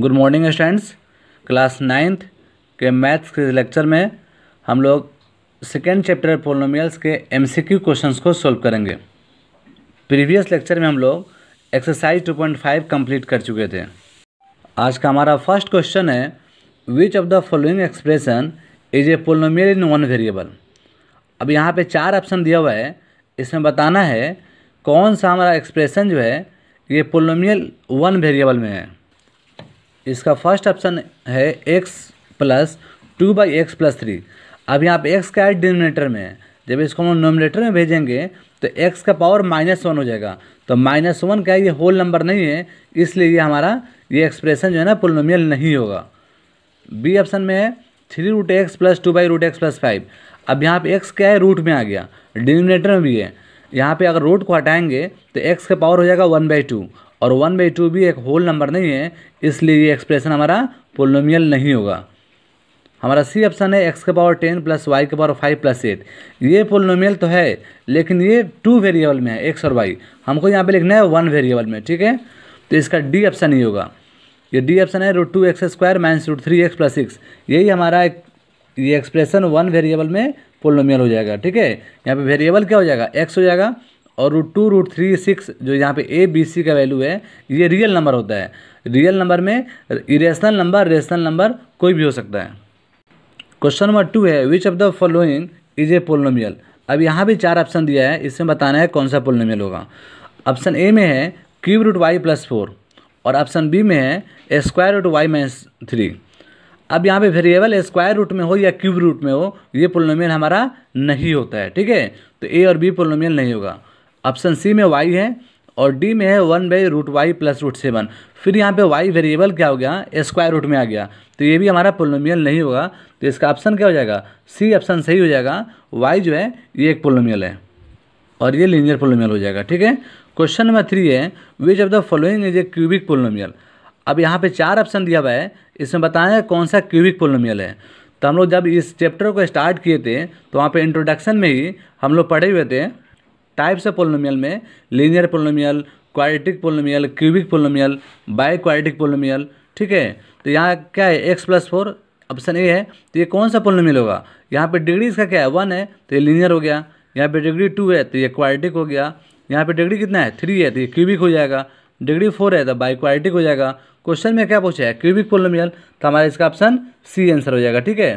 good morning students class ninth के maths के lecture में हम लोग सेकेंड चैप्टर पोलोमियल्स के एमसीक्यू क्वेश्चंस को सॉल्व करेंगे प्रीवियस लेक्चर में हम लोग एक्सरसाइज 2.5 कंप्लीट कर चुके थे आज का हमारा फर्स्ट क्वेश्चन है which of the following expression is a polynomial in one variable अब यहाँ पर चार ऑप्शन दिया हुआ है इसमें बताना है कौन सा हमारा एक्सप्रेशन जो है ये पोलोमियल वन वेरिएबल में है इसका फर्स्ट ऑप्शन है x plus two by x plus three अब यहाँ पे x का है डिनोमिनेटर में जब इसको हम नोमिनेटर में भेजेंगे तो एक्स का पावर माइनस वन हो जाएगा तो माइनस वन का ये होल नंबर नहीं है इसलिए ये हमारा ये एक्सप्रेशन जो है ना पुलनोमियल नहीं होगा बी ऑप्शन में है three root x plus two by root x plus five अब यहाँ पे एक्स क्या है रूट में आ गया डिनोमिनेटर में भी है यहाँ पे अगर रूट को हटाएंगे तो एक्स का पावर हो जाएगा वन बाई टू और वन बाई टू भी एक होल नंबर नहीं है इसलिए ये एक्सप्रेशन हमारा पोलोमियल नहीं होगा हमारा सी ऑप्शन है एक्स के पावर टेन प्लस वाई के पावर फाइव प्लस एट ये पोलोमियल तो है लेकिन ये टू वेरिएबल में है एक्स और वाई हमको यहाँ पे लिखना है वन वेरिएबल में ठीक है तो इसका डी ऑप्शन ही होगा ये डी ऑप्शन है root two x square minus root three x plus six यही हमारा एक ये एक्सप्रेशन वन वेरिएबल में पोलोमियल हो जाएगा ठीक है यहाँ पे वेरिएबल क्या हो जाएगा एक्स हो जाएगा और root two root three six जो यहाँ पे ए बी सी का वैल्यू है ये रियल नंबर होता है रियल नंबर में इरेशनल नंबर रेशनल नंबर कोई भी हो सकता है क्वेश्चन नंबर टू है which of the following is a polynomial अब यहाँ भी चार ऑप्शन दिया है इसमें बताना है कौन सा पोलोमियल होगा ऑप्शन ए में है cube root y plus four और ऑप्शन बी में है square root y minus three अब यहाँ पे वेरिएबल स्क्वायर रूट में हो या क्यूब रूट में हो ये पोलोमियल हमारा नहीं होता है ठीक है तो ए और बी पोलोमियल नहीं होगा ऑप्शन सी में वाई है और डी में है one by root y plus root seven फिर यहाँ पे वाई वेरिएबल क्या हो गया स्क्वायर रूट में आ गया तो ये भी हमारा पोलोमियल नहीं होगा तो इसका ऑप्शन क्या हो जाएगा सी ऑप्शन सही हो जाएगा वाई जो है ये एक पोलोमियल है और ये लीनियर पोलोमियल हो जाएगा ठीक है क्वेश्चन नंबर थ्री है which of the following is a cubic polynomial अब यहाँ पे चार ऑप्शन दिया हुआ है इसमें बताया कौन सा क्यूबिक पोलोमियल है तो हम लोग जब इस चैप्टर को स्टार्ट किए थे तो वहाँ पे इंट्रोडक्शन में ही हम लोग पढ़े हुए थे टाइप्स ऑफ पोलिनोमियल में linear polynomial quadratic polynomial cubic polynomial biquadratic polynomial ठीक है तो यहाँ क्या है x plus four option A है तो ये कौन सा पोलोमियल होगा यहाँ पे डिग्री इसका क्या है वन है तो ये लीनियर हो गया यहाँ पे डिग्री टू है तो ये क्वाड्रेटिक हो गया यहाँ पे डिग्री कितना है थ्री है तो ये क्यूबिक हो जाएगा डिग्री फोर है तो बाई क्वाड्रेटिक हो जाएगा क्वेश्चन में क्या पूछा है क्यूबिक पोलोमियल तो हमारा इसका ऑप्शन सी आंसर हो जाएगा ठीक है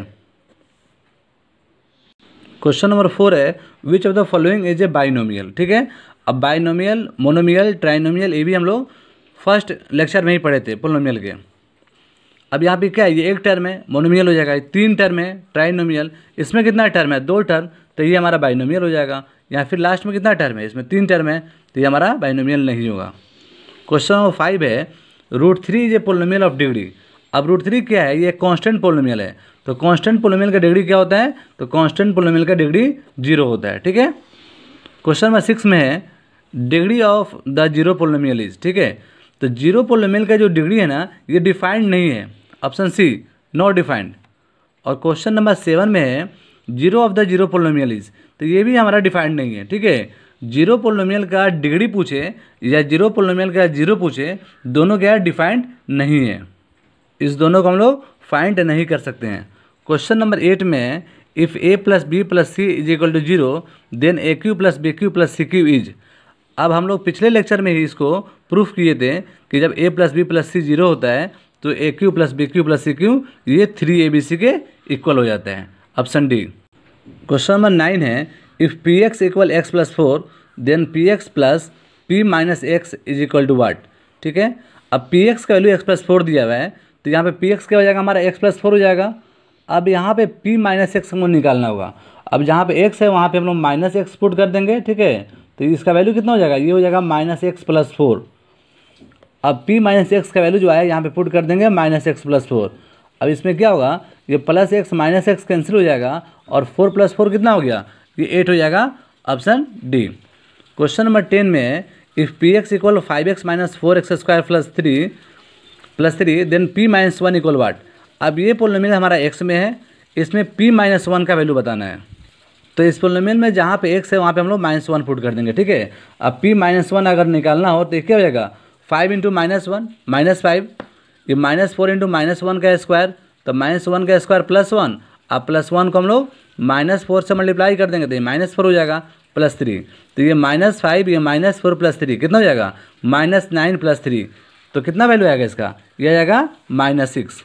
क्वेश्चन नंबर फोर है which of the following is a binomial ठीक है अब बाइनोमियल मोनोमियल ट्राइनोमियल ये भी हम लोग फर्स्ट लेक्चर में ही पढ़े थे पोलोमियल के अब यहाँ पे क्या है ये एक टर्म है मोनोमियल हो जाएगा तीन टर्म है ट्राइनोमियल इसमें कितना टर्म है दो टर्म तो ये हमारा बाइनोमियल हो जाएगा या फिर लास्ट में कितना टर्म है इसमें तीन टर्म है तो ये हमारा बाइनोमियल नहीं होगा क्वेश्चन नंबर फाइव है root three is a polynomial of degree अब रूट थ्री क्या है ये कॉन्स्टेंट पोलोमियल है तो कांस्टेंट पोलोमियल का डिग्री क्या होता है तो कांस्टेंट पोलोमियल का डिग्री जीरो होता है ठीक है क्वेश्चन नंबर सिक्स में है degree of the zero polynomial is ठीक है तो जीरो पोलोमियल का जो डिग्री है ना ये डिफाइंड नहीं है ऑप्शन सी नॉट डिफाइंड और क्वेश्चन नंबर सेवन में है zero of the zero polynomial is तो ये भी हमारा डिफाइंड नहीं है ठीक है जीरो पोलोमियल का डिग्री पूछे या जीरो पोलोमियल का जीरो पूछे दोनों क्या डिफाइंड नहीं है इस दोनों को हम लोग फाइंड नहीं कर सकते हैं क्वेश्चन नंबर एट में if a plus b plus c is equal to zero then a cube plus b cube plus c cube is अब हम लोग पिछले लेक्चर में ही इसको प्रूफ किए थे कि जब a plus b plus c zero होता है तो a cube plus b cube plus c cube ये थ्री ए बी सी के इक्वल हो जाते हैं option D question number nine है if p x equal x plus four then p x plus p minus x is equal to what ठीक है अब p x का वैल्यू एक्स प्लस फोर दिया हुआ है तो यहाँ पे पी एक्स क्या हो जाएगा हमारा एक्स प्लस फोर हो जाएगा अब यहाँ पे पी माइनस एक्स हमको निकालना होगा अब जहाँ पे एक्स है वहाँ पे हम लोग माइनस एक्स पुट कर देंगे ठीक है तो इसका वैल्यू कितना हो जाएगा ये हो जाएगा माइनस एक्स प्लस फोर अब पी माइनस एक्स का वैल्यू जो आया यहाँ पे पुट कर देंगे माइनस एक्स प्लस फोर अब इसमें क्या होगा ये plus x minus x cancel हो जाएगा और फोर प्लस फोर कितना हो गया ये एट हो जाएगा option D question number ten में if p x equal five x minus four x square plus three plus three then p minus one equal what अब ये पोलोमिन हमारा एक्स में है इसमें पी माइनस वन का वैल्यू बताना है तो इस पोलोमिन में जहाँ पे एक्स है वहाँ पे हम लोग माइनस वन पुट कर देंगे ठीक है अब पी माइनस वन अगर निकालना हो तो क्या हो जाएगा five into minus one minus five ये minus four into minus one का स्क्वायर तो माइनस वन का स्क्वायर प्लस वन अब प्लस वन को हम लोग माइनस फोर से मल्टीप्लाई कर देंगे तो ये माइनस फोर हो जाएगा प्लस थ्री तो ये माइनस फाइव ये माइनस फोर प्लस थ्री कितना हो जाएगा माइनस नाइन प्लस थ्री तो कितना वैल्यू आएगा इसका यह आएगा minus six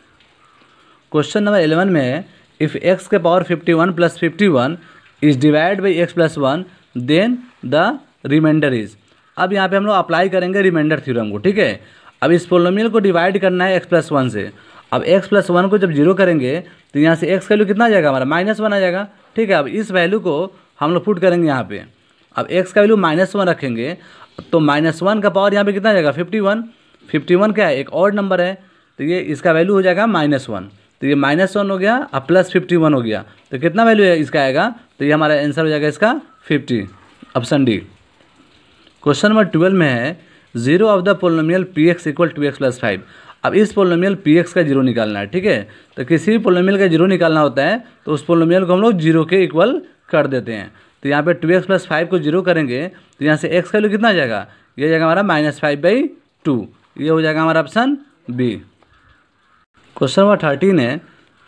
question number eleven में इफ़ एक्स के power fifty one plus fifty one is divide by x plus one then the remainder is अब यहाँ पे हम लोग अप्लाई करेंगे रिमाइंडर थ्योरम को ठीक है अब इस पोलोमियल को डिवाइड करना है एक्स प्लस वन से अब एक्स प्लस वन को जब जीरो करेंगे तो यहाँ से एक्स का वैल्यू कितना आ जाएगा हमारा माइनस वन आ जाएगा ठीक है अब इस वैल्यू को हम लोग पुट करेंगे यहाँ पे अब एक्स का वैल्यू माइनस वन रखेंगे तो माइनस वन का पावर यहाँ पे कितना आ जाएगा फिफ्टी वन फिफ्टी वन क्या है एक और नंबर है तो ये इसका वैल्यू हो जाएगा माइनस वन तो ये माइनस वन हो गया और प्लस फिफ्टी वन हो गया तो कितना वैल्यू है इसका आएगा तो ये हमारा आंसर हो जाएगा इसका fifty option D question number twelve में है zero of the polynomial p x equal to x plus five अब इस पोलोमियल पी एक्स का जीरो निकालना है ठीक है तो किसी भी पोलोमियल का जीरो निकालना होता है तो उस पोलोमियल को हम लोग जीरो के इक्वल कर देते हैं तो यहाँ पे टू एक्स प्लस फाइव को जीरो करेंगे तो यहाँ से एक्स का वैल्यू कितना आ जाएगा ये जाएगा हमारा माइनस फाइव बाई टू ये हो जाएगा हमारा option B question number thirteen है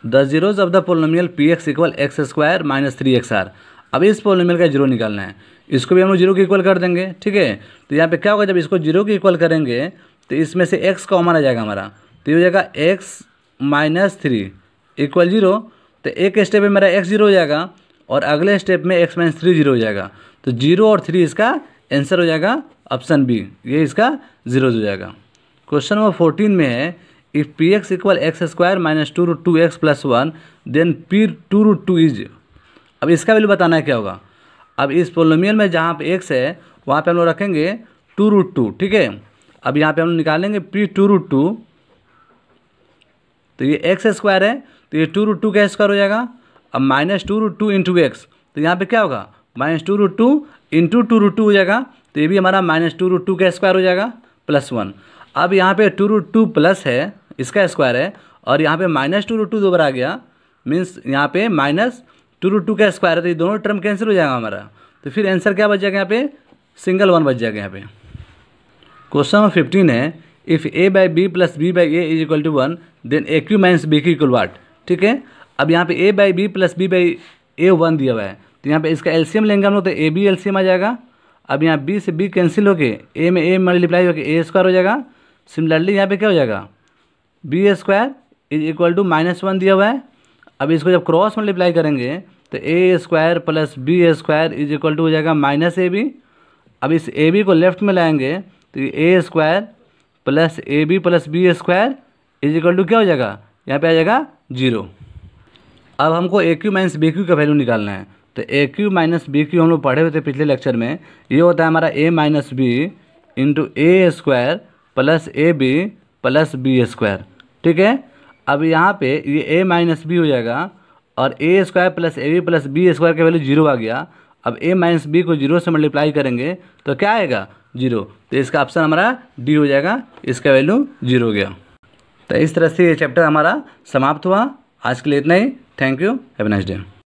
the zeros of the polynomial p x equal x square minus three x are अब इस पोलोमियल का जीरो निकालना है इसको भी हम लोग जीरो के इक्वल कर देंगे ठीक है तो यहाँ पे क्या होगा जब इसको जीरो के इक्वल करेंगे तो इसमें से एक्स कॉमन आ जाएगा हमारा तो ये हो जाएगा x minus three equal zero तो एक स्टेप में मेरा एक्स जीरो हो जाएगा और अगले स्टेप में एक्स माइनस थ्री जीरो हो जाएगा तो जीरो और थ्री इसका आंसर हो जाएगा ऑप्शन बी ये इसका जीरो हो जाएगा क्वेश्चन नंबर फोर्टीन में है if p x equal x square minus two root two x plus one then p two root two is अब इसका वैल्यू बताना है क्या होगा अब इस पोलोमियल में जहाँ पे एक्स है वहाँ पे हम लोग रखेंगे टू रूट टू ठीक है अब यहाँ पे हम लोग निकालेंगे पी टू रूट टू तो ये एक्स स्क्वायर है तो ये टू रूट टू का स्क्वायर हो जाएगा अब minus two root two into x तो यहाँ पे क्या होगा minus two root two into two root two हो जाएगा तो ये भी हमारा माइनस टू रूट टू का स्क्वायर हो जाएगा प्लस वन अब यहाँ पे टू रूट टू प्लस है इसका स्क्वायर है और यहाँ पे माइनस टू रूट टू दोबारा आ गया मीन्स यहाँ पे माइनस टू रूट टू का स्क्वायर है तो ये दोनों टर्म कैंसिल हो जाएगा हमारा तो फिर आंसर क्या बच जाएगा यहाँ पे सिंगल वन बच जाएगा यहाँ पे क्वेश्चन नंबर फिफ्टीन है if a by b plus b by a is equal to one then a cube minus b cube equal what ठीक है अब यहाँ पे a by b plus b by a one दिया हुआ है तो यहाँ पे इसका एलसीएम लेंगे हम लोग तो ए बी एलसीएम आ जाएगा अब यहाँ बी से बी कैंसिल होके ए में ए मल्टीप्लाई होकर ए स्क्वायर हो जाएगा सिमिलरली यहाँ पे क्या हो जाएगा b square is equal to minus one दिया हुआ है अब इसको जब क्रॉस मल्टीप्लाई करेंगे तो a square plus b square is equal to हो जाएगा माइनस ए बी अब इस ए बी को लेफ्ट में लाएंगे तो a square plus a b plus b square is equal to क्या हो जाएगा यहाँ पे आ जाएगा जीरो अब हमको a cube minus b cube का वैल्यू निकालना है तो a cube minus b cube हम लोग पढ़े हुए थे पिछले लेक्चर में ये होता है हमारा a minus b into a square plus a b plus b square ठीक है अब यहाँ पे ये ए माइनस बी हो जाएगा और a square plus a b plus b square का वैल्यू जीरो आ गया अब ए माइनस बी को जीरो से मल्टीप्लाई करेंगे तो क्या आएगा जीरो तो इसका ऑप्शन हमारा डी हो जाएगा इसका वैल्यू जीरो हो गया तो इस तरह से ये चैप्टर हमारा समाप्त हुआ आज के लिए इतना ही thank you have a nice day